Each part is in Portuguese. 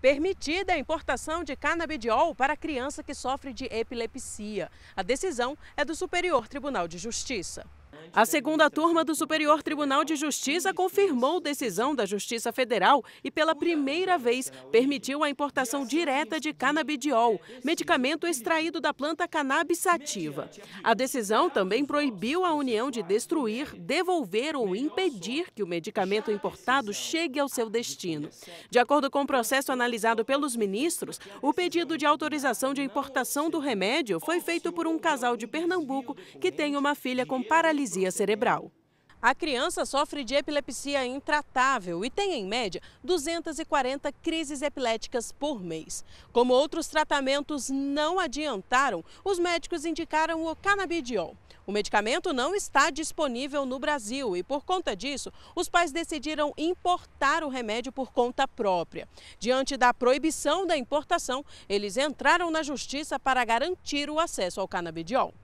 permitida a importação de canabidiol para criança que sofre de epilepsia. A decisão é do Superior Tribunal de Justiça. A segunda turma do Superior Tribunal de Justiça confirmou decisão da Justiça Federal e, pela primeira vez, permitiu a importação direta de canabidiol, medicamento extraído da planta cannabis sativa. A decisão também proibiu a União de destruir, devolver ou impedir que o medicamento importado chegue ao seu destino. De acordo com o processo analisado pelos ministros, o pedido de autorização de importação do remédio foi feito por um casal de Pernambuco que tem uma filha com paralisia paralisia cerebral. A criança sofre de epilepsia intratável e tem, em média, 240 crises epiléticas por mês. Como outros tratamentos não adiantaram, os médicos indicaram o canabidiol. O medicamento não está disponível no Brasil e, por conta disso, os pais decidiram importar o remédio por conta própria. Diante da proibição da importação, eles entraram na justiça para garantir o acesso ao canabidiol.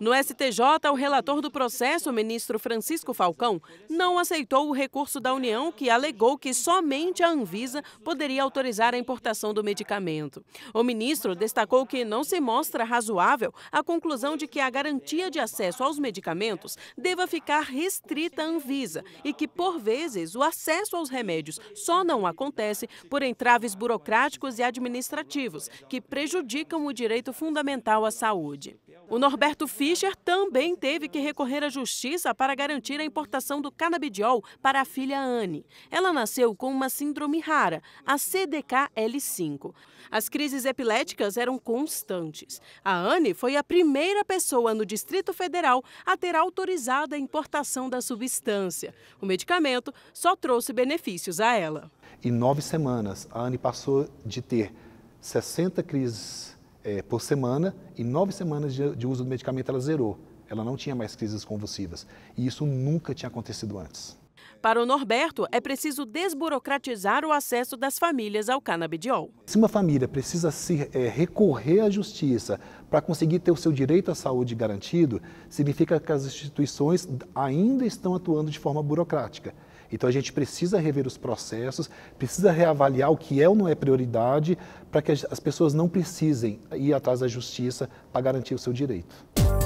No STJ, o relator do processo, o ministro Francisco Falcão, não aceitou o recurso da União que alegou que somente a Anvisa poderia autorizar a importação do medicamento. O ministro destacou que não se mostra razoável a conclusão de que a garantia de acesso aos medicamentos deva ficar restrita à Anvisa e que, por vezes, o acesso aos remédios só não acontece por entraves burocráticos e administrativos que prejudicam o direito fundamental à saúde. O Norberto Filho Fischer também teve que recorrer à justiça para garantir a importação do canabidiol para a filha Anne. Ela nasceu com uma síndrome rara, a CDKL5. As crises epiléticas eram constantes. A Anne foi a primeira pessoa no Distrito Federal a ter autorizado a importação da substância. O medicamento só trouxe benefícios a ela. Em nove semanas, a Anne passou de ter 60 crises é, por semana, e nove semanas de, de uso do medicamento ela zerou. Ela não tinha mais crises convulsivas. E isso nunca tinha acontecido antes. Para o Norberto, é preciso desburocratizar o acesso das famílias ao canabidiol. Se uma família precisa se, é, recorrer à justiça para conseguir ter o seu direito à saúde garantido, significa que as instituições ainda estão atuando de forma burocrática. Então a gente precisa rever os processos, precisa reavaliar o que é ou não é prioridade para que as pessoas não precisem ir atrás da justiça para garantir o seu direito.